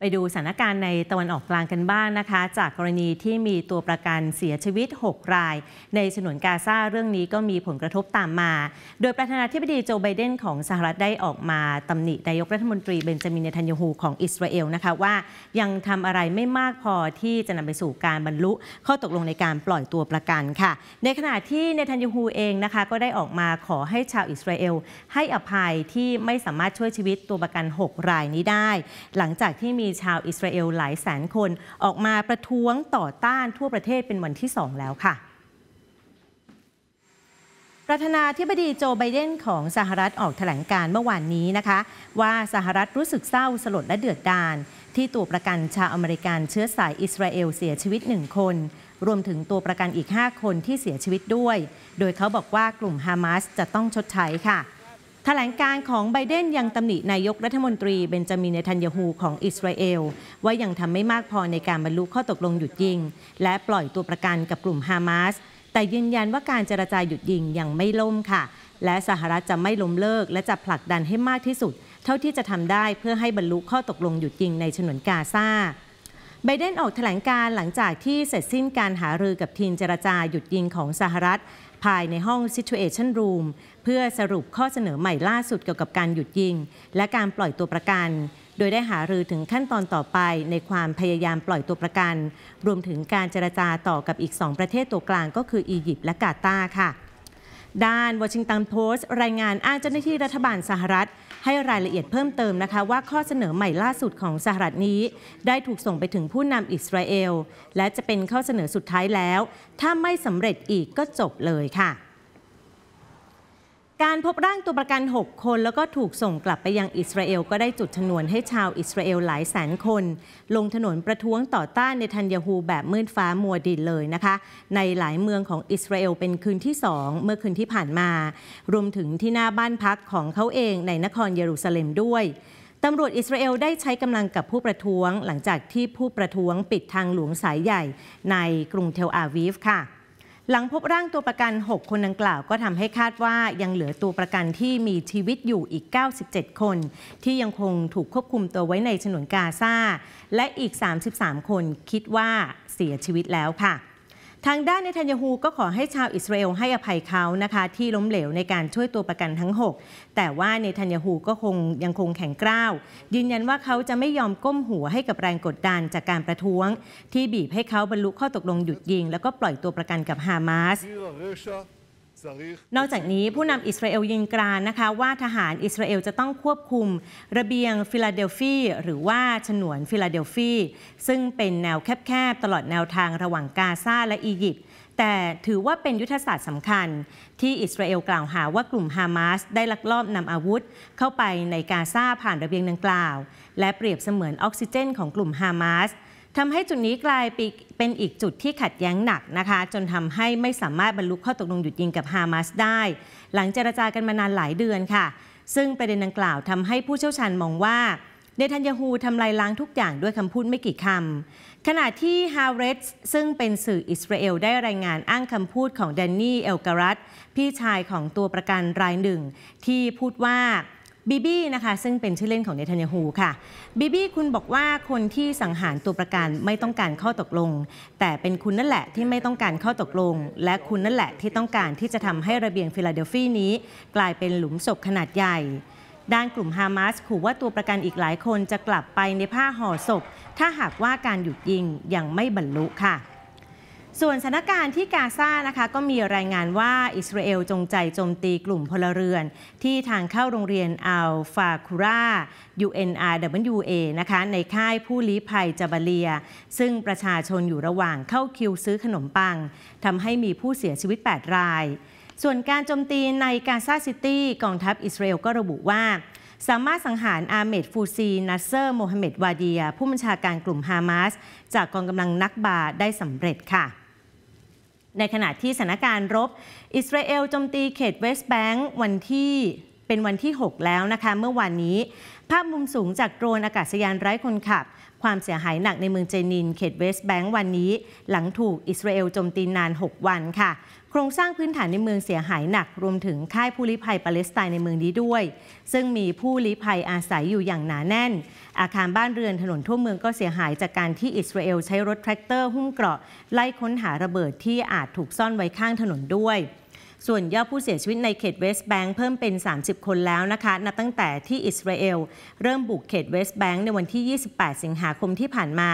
ไปดูสถานการณ์ในตะวันออกกลางกันบ้างนะคะ จากกรณีที่มีตัวประกันเสียชีวิต 6 ราย ในฉนวนกาซาเรื่องนี้ก็มีผลกระทบตามมา โดยประธานาธิบดีโจไบเดนของสหรัฐได้ออกมาตำหนินายกรัฐมนตรีเบนจามินเนทันยาฮูของอิสราเอลนะคะว่ายังทำอะไรไม่มากพอที่จะนำไปสู่การบรรลุข้อตกลงในการปล่อยตัวประกันค่ะ ในขณะที่เนทันยาฮูเองนะคะก็ได้ออกมาขอให้ชาวอิสราเอลให้อภัยที่ไม่สามารถช่วยชีวิตตัวประกัน 6 รายนี้ได้ หลังจากที่มีมีชาวอิสราเอลหลายแสนคนออกมาประท้วงต่อต้านทั่วประเทศเป็นวันที่สองแล้วค่ะ ประธานาธิบดีโจไบเดนของสหรัฐออกถแถลงการเมื่อวานนี้นะคะ ว่าสหรัฐรู้สึกเศร้าสลดและเดือดดาลที่ตัวประกันชาวอเมริกันเชื้อสายอิสราเอลเสียชีวิตหนึ่งคนรวมถึงตัวประกันอีก 5 คนที่เสียชีวิตด้วย โดยเขาบอกว่ากลุ่มฮามาสจะต้องชดใช้ค่ะถแถลงการของไบเดนยังตำหนินายกรัฐมนตรีเบนจามินเนทันยาฮูของอิสราเอลว่ายังทำไม่มากพอในการบรรลุข้อตกลงหยุดยิง และปล่อยตัวประกันกับกลุ่มฮามาสแต่ยืนยันว่าการเจรจาหยุดยิงยังไม่ล่มค่ะ และสหรัฐจะไม่ล้มเลิกและจะผลักดันให้มากที่สุด เท่าที่จะทำได้เพื่อให้บรรลุข้อตกลงหยุดยิงในฉนวนกาซาไบเดนออกแถลงการหลังจากที่เสร็จสิ้นการหารือกับทีมเจรจาหยุดยิงของสหรัฐภายในห้อง Situation Room เพื่อสรุปข้อเสนอใหม่ล่าสุดเกี่ยวกับการหยุดยิง และการปล่อยตัวประกัน โดยได้หารือถึงขั้นตอนต่อไปในความพยายามปล่อยตัวประกัน รวมถึงการเจรจาต่อกับอีก 2 ประเทศตัวกลาง ก็คืออียิปต์และกาตาร์ค่ะด้านวอชิงตันโพสต์รายงานอ้างเจ้าหน้าที่รัฐบาลสหรัฐ ให้รายละเอียดเพิ่มเติมนะคะ ว่าข้อเสนอใหม่ล่าสุดของสหรัฐนี้ ได้ถูกส่งไปถึงผู้นำอิสราเอล และจะเป็นข้อเสนอสุดท้ายแล้ว ถ้าไม่สำเร็จอีกก็จบเลยค่ะการพบร่างตัวประกัน 6 คน แล้วก็ถูกส่งกลับไปยังอิสราเอลก็ได้จุดชนวนให้ชาวอิสราเอลหลายแสนคน ลงถนนประท้วงต่อต้านในทันยาฮูแบบมืดฟ้ามัวดินเลยนะคะ ในหลายเมืองของอิสราเอลเป็นคืนที่2 เมื่อคืนที่ผ่านมา รวมถึงที่หน้าบ้านพักของเขาเองในนครเยรูซาเล็มด้วยตำรวจอิสราเอลได้ใช้กำลังกับผู้ประท้วงหลังจากที่ผู้ประท้วงปิดทางหลวงสายใหญ่ในกรุงเทลอาวีฟค่ะหลังพบร่างตัวประกัน 6 คนดังกล่าวก็ทำให้คาดว่ายังเหลือตัวประกันที่มีชีวิตอยู่อีก 97 คน ที่ยังคงถูกควบคุมตัวไว้ในฉนวนกาซา และอีก 33 คนคิดว่าเสียชีวิตแล้วค่ะทางด้านในทันยาฮูก็ขอให้ชาวอิสราเอลให้อภัยเขานะคะที่ล้มเหลวในการช่วยตัวประกันทั้ง 6 แต่ว่าในทันยาฮูก็คงยังคงแข็งกร้าว ยืนยันว่าเขาจะไม่ยอมก้มหัวให้กับแรงกดดันจากการประท้วงที่บีบให้เขาบรรลุข้อตกลงหยุดยิง แล้วก็ปล่อยตัวประกันกับฮามาสนอกจากนี้ผู้นำอิสราเอลยืนกรานนะคะว่าทหารอิสราเอลจะต้องควบคุมระเบียงฟิลาเดลฟีหรือว่าฉนวนฟิลาเดลฟีซึ่งเป็นแนวแคบๆตลอดแนวทางระหว่างกาซา และอียิปต์แต่ถือว่าเป็นยุทธศาสตร์สำคัญ ที่อิสราเอลกล่าวหาว่ากลุ่มฮามาสได้ลักลอบนำอาวุธเข้าไปในกาซาผ่านระเบียงดังกล่าว และเปรียบเสมือนออกซิเจนของกลุ่มฮามาสทำให้จุดนี้กลายเป็นอีกจุดที่ขัดแย้งหนักนะคะ จนทำให้ไม่สามารถบรรลุข้อตกลงหยุดยิงกับฮามาสได้ หลังเจรจากันมานานหลายเดือนค่ะ ซึ่งประเด็นดังกล่าวทำให้ผู้เชี่ยวชาญมองว่า เนทันยาฮูทำลายล้างทุกอย่างด้วยคำพูดไม่กี่คำขณะที่ฮาเรสซึ่งเป็นสื่ออิสราเอลได้รายงานอ้างคำพูดของแดนนี่เอลการัตพี่ชายของตัวประกันรายหนึ่ง ที่พูดว่าบีบี้นะคะซึ่งเป็นชื่อเล่นของเนทันยาฮูค่ะบีบี้คุณบอกว่าคนที่สังหารตัวประกันไม่ต้องการข้อตกลง แต่เป็นคุณนั่นแหละที่ไม่ต้องการข้อตกลง และคุณนั่นแหละที่ต้องการที่จะทำให้ระเบียงฟิลาเดลฟีนี้กลายเป็นหลุมศพขนาดใหญ่ ด้านกลุ่มฮามาสขู่ว่าตัวประกันอีกหลายคนจะกลับไปในผ้าห่อศพ ถ้าหากว่าการหยุดยิงยังไม่บรรลุค่ะส่วนสถานการณ์ที่กาซานะคะก็มีรายงานว่าอิสราเอลจงใจโจมตีกลุ่มพลเรือน ที่ทางเข้าโรงเรียนอัลฟาคูรา UNRWA นะคะในค่ายผู้ลี้ภัยจาบาเลีย ซึ่งประชาชนอยู่ระหว่างเข้าคิวซื้อขนมปังทำให้มีผู้เสียชีวิต8ราย ส่วนการโจมตีในกาซาซิตี้กองทัพอิสราเอลก็ระบุว่า สามารถสังหารอาเมดฟูซี นัสเซอร์ โมฮัมเหม็ดวาเดียผู้บัญชาการกลุ่มฮามาสจากกองกำลังนักบาได้สำเร็จค่ะในขณะที่สถานการณ์รบ อิสราเอลโจมตีเขตเวสต์แบงก์วันที่เป็นวันที่ 6 แล้วนะคะเมื่อวานนี้ ภาพมุมสูงจากโดรนอากาศยานไร้คนขับ ความเสียหายหนักในเมืองเจนินเขตเวสต์แบงก์วันนี้ หลังถูกอิสราเอลโจมตีนาน 6 วันค่ะ โครงสร้างพื้นฐานในเมืองเสียหายหนัก รวมถึงค่ายผู้ลี้ภัย ปาเลสไตน์ในเมืองนี้ด้วย ซึ่งมีผู้ลี้ภัยอาศัยอยู่อย่างหนาแน่น อาคารบ้านเรือนถนนทั่วเมืองก็เสียหายจากการที่อิสราเอลใช้รถแทรกเตอร์หุ้มเกราะไล่ค้นหาระเบิดที่อาจถูกซ่อนไว้ข้างถนนด้วยส่วนยอดผู้เสียชีวิตในเขตเวสต์แบงค์เพิ่มเป็น 30 คนแล้วนะคะนับตั้งแต่ที่อิสราเอล เริ่มบุกเขตเวสต์แบงค์ในวันที่ 28 สิงหาคมที่ผ่านมา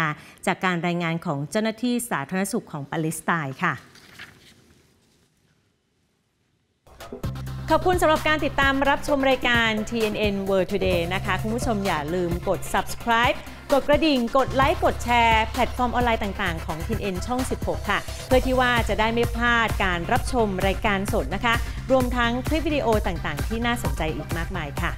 จากการรายงานของเจ้าหน้าที่สาธารณสุขของปาเลสไตน์ค่ะ ขอบคุณสำหรับการติดตามรับชมรายการ TNN World Today นะคะ คุณผู้ชมอย่าลืมกด subscribe กดกระดิ่งกดไลค์กดแชร์แพลตฟอร์มออนไลน์ต่างๆของทินเอ็นช่อง 16 ค่ะ เพื่อที่ว่าจะได้ไม่พลาดการรับชมรายการสดนะคะ รวมทั้งคลิปวิดีโอต่างๆ ที่น่าสนใจอีกมากมายค่ะ